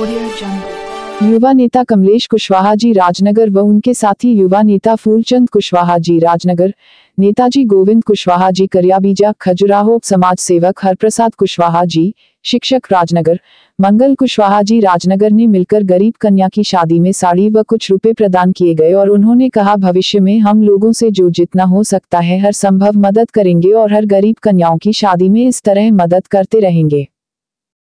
युवा नेता कमलेश कुशवाहा जी राजनगर व उनके साथी युवा नेता फूलचंद कुशवाहा जी राजनगर नेताजी गोविंद कुशवाहा जी करियाबीजा खजुराहो समाज सेवक हरप्रसाद कुशवाहा जी शिक्षक राजनगर मंगल कुशवाहा जी राजनगर ने मिलकर गरीब कन्या की शादी में साड़ी व कुछ रुपए प्रदान किए गए और उन्होंने कहा भविष्य में हम लोगों से जो जितना हो सकता है हर संभव मदद करेंगे और हर गरीब कन्याओं की शादी में इस तरह मदद करते रहेंगे